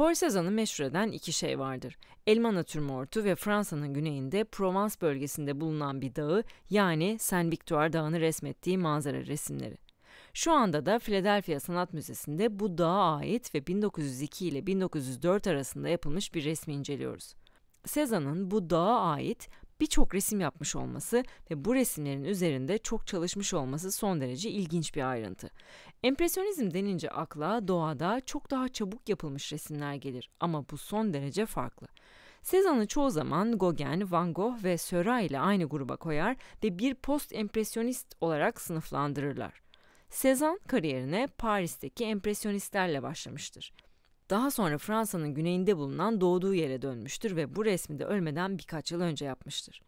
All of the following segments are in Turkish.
Porsezan'ı meşhur eden iki şey vardır. Elma natürmortu ve Fransa'nın güneyinde Provence bölgesinde bulunan bir dağı yani Saint Victor Dağı'nı resmettiği manzara resimleri. Şu anda da Philadelphia Sanat Müzesi'nde bu dağa ait ve 1902 ile 1904 arasında yapılmış bir resmi inceliyoruz. Sezan'ın bu dağa ait birçok resim yapmış olması ve bu resimlerin üzerinde çok çalışmış olması son derece ilginç bir ayrıntı. Empresyonizm denince akla doğada çok daha çabuk yapılmış resimler gelir ama bu son derece farklı. Cezanne'ı çoğu zaman Gauguin, Van Gogh ve Seurat ile aynı gruba koyar ve bir post empresyonist olarak sınıflandırırlar. Cezanne kariyerine Paris'teki empresyonistlerle başlamıştır. Daha sonra Fransa'nın güneyinde bulunan doğduğu yere dönmüştür ve bu resmi de ölmeden birkaç yıl önce yapmıştır.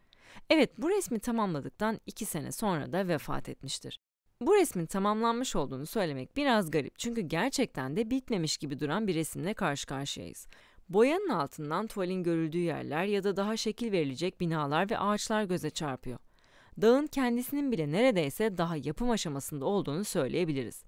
Evet bu resmi tamamladıktan iki sene sonra da vefat etmiştir. Bu resmin tamamlanmış olduğunu söylemek biraz garip çünkü gerçekten de bitmemiş gibi duran bir resimle karşı karşıyayız. Boyanın altından tuvalin görüldüğü yerler ya da daha şekil verilecek binalar ve ağaçlar göze çarpıyor. Dağın kendisinin bile neredeyse daha yapım aşamasında olduğunu söyleyebiliriz.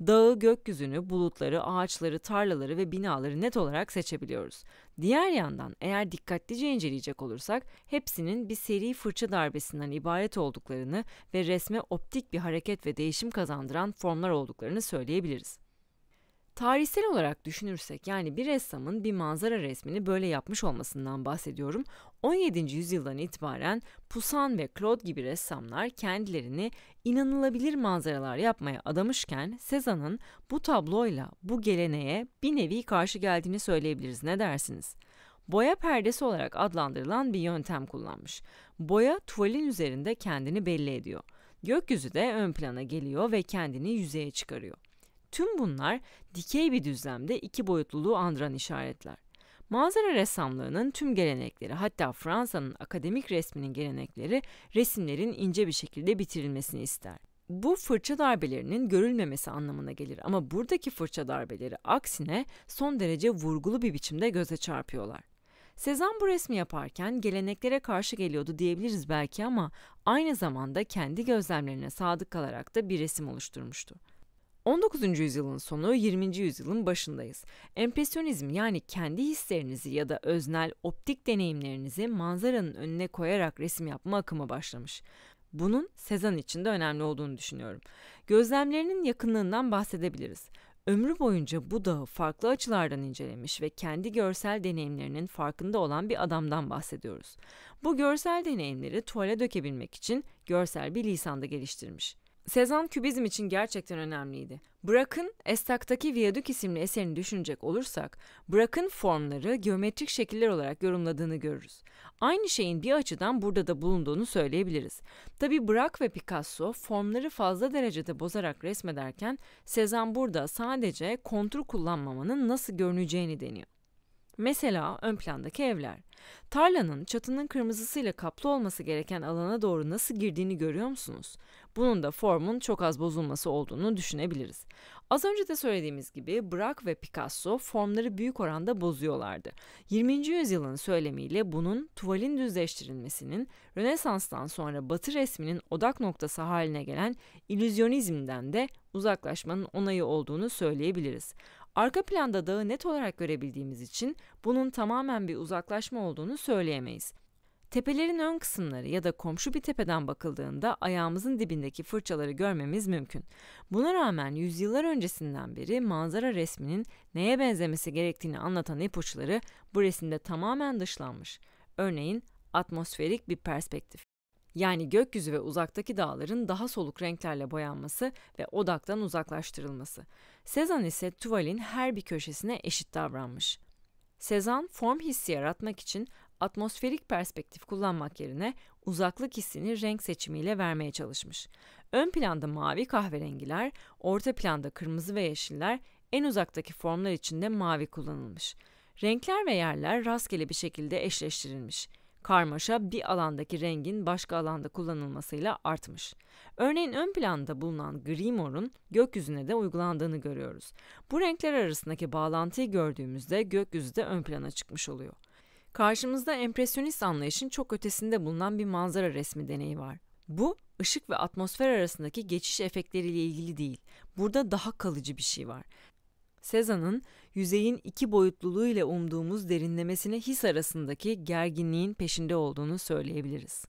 Dağı, gökyüzünü, bulutları, ağaçları, tarlaları ve binaları net olarak seçebiliyoruz. Diğer yandan eğer dikkatlice inceleyecek olursak hepsinin bir seri fırça darbesinden ibaret olduklarını ve resme optik bir hareket ve değişim kazandıran formlar olduklarını söyleyebiliriz. Tarihsel olarak düşünürsek yani bir ressamın bir manzara resmini böyle yapmış olmasından bahsediyorum. 17. yüzyıldan itibaren Poussin ve Claude gibi ressamlar kendilerini inanılabilir manzaralar yapmaya adamışken Sezan'ın bu tabloyla bu geleneğe bir nevi karşı geldiğini söyleyebiliriz ne dersiniz? boya perdesi olarak adlandırılan bir yöntem kullanmış. Boya tuvalin üzerinde kendini belli ediyor. Gökyüzü de ön plana geliyor ve kendini yüzeye çıkarıyor. Tüm bunlar dikey bir düzlemde iki boyutluluğu andıran işaretler. Manzara ressamlığının tüm gelenekleri hatta Fransa'nın akademik resminin gelenekleri resimlerin ince bir şekilde bitirilmesini ister. Bu fırça darbelerinin görülmemesi anlamına gelir ama buradaki fırça darbeleri aksine son derece vurgulu bir biçimde göze çarpıyorlar. Sezan bu resmi yaparken geleneklere karşı geliyordu diyebiliriz belki ama aynı zamanda kendi gözlemlerine sadık kalarak da bir resim oluşturmuştu. 19. yüzyılın sonu 20. yüzyılın başındayız. Empresyonizm yani kendi hislerinizi ya da öznel optik deneyimlerinizi manzaranın önüne koyarak resim yapma akımı başlamış. Bunun Sezan için de önemli olduğunu düşünüyorum. Gözlemlerinin yakınlığından bahsedebiliriz. Ömrü boyunca bu dağı farklı açılardan incelemiş ve kendi görsel deneyimlerinin farkında olan bir adamdan bahsediyoruz. Bu görsel deneyimleri tuvale dökebilmek için görsel bir lisanda geliştirmiş. Sezan kübizm için gerçekten önemliydi. Bırakın Estak'taki Viyadük isimli eserini düşünecek olursak, Bırakın formları geometrik şekiller olarak yorumladığını görürüz. Aynı şeyin bir açıdan burada da bulunduğunu söyleyebiliriz. Tabi Bırak ve Picasso formları fazla derecede bozarak resmederken, Sezan burada sadece kontur kullanmamanın nasıl görüneceğini deniyor. Mesela ön plandaki evler. Tarlanın çatının kırmızısıyla kaplı olması gereken alana doğru nasıl girdiğini görüyor musunuz? Bunun da formun çok az bozulması olduğunu düşünebiliriz. Az önce de söylediğimiz gibi Braque ve Picasso formları büyük oranda bozuyorlardı. 20. yüzyılın söylemiyle bunun tuvalin düzleştirilmesinin Rönesans'tan sonra Batı resminin odak noktası haline gelen illüzyonizmden de uzaklaşmanın onayı olduğunu söyleyebiliriz. Arka planda dağı net olarak görebildiğimiz için bunun tamamen bir uzaklaşma olduğunu söyleyemeyiz. Tepelerin ön kısımları ya da komşu bir tepeden bakıldığında ayağımızın dibindeki fırçaları görmemiz mümkün. Buna rağmen yüzyıllar öncesinden beri manzara resminin neye benzemesi gerektiğini anlatan ipuçları bu resimde tamamen dışlanmış. Örneğin atmosferik bir perspektif. Yani gökyüzü ve uzaktaki dağların daha soluk renklerle boyanması ve odaktan uzaklaştırılması. Cézanne ise tuvalin her bir köşesine eşit davranmış. Cézanne form hissi yaratmak için atmosferik perspektif kullanmak yerine uzaklık hissini renk seçimiyle vermeye çalışmış. Ön planda mavi kahverengiler, orta planda kırmızı ve yeşiller, en uzaktaki formlar içinde mavi kullanılmış. Renkler ve yerler rastgele bir şekilde eşleştirilmiş. Karmaşa bir alandaki rengin başka alanda kullanılmasıyla artmış. Örneğin ön planda bulunan gri morun gökyüzüne de uygulandığını görüyoruz. Bu renkler arasındaki bağlantıyı gördüğümüzde gökyüzü de ön plana çıkmış oluyor. Karşımızda empresyonist anlayışın çok ötesinde bulunan bir manzara resmi deneyi var. Bu ışık ve atmosfer arasındaki geçiş efektleriyle ilgili değil. Burada daha kalıcı bir şey var. Sezan'ın yüzeyin iki boyutluluğu ile umduğumuz derinlemesine his arasındaki gerginliğin peşinde olduğunu söyleyebiliriz.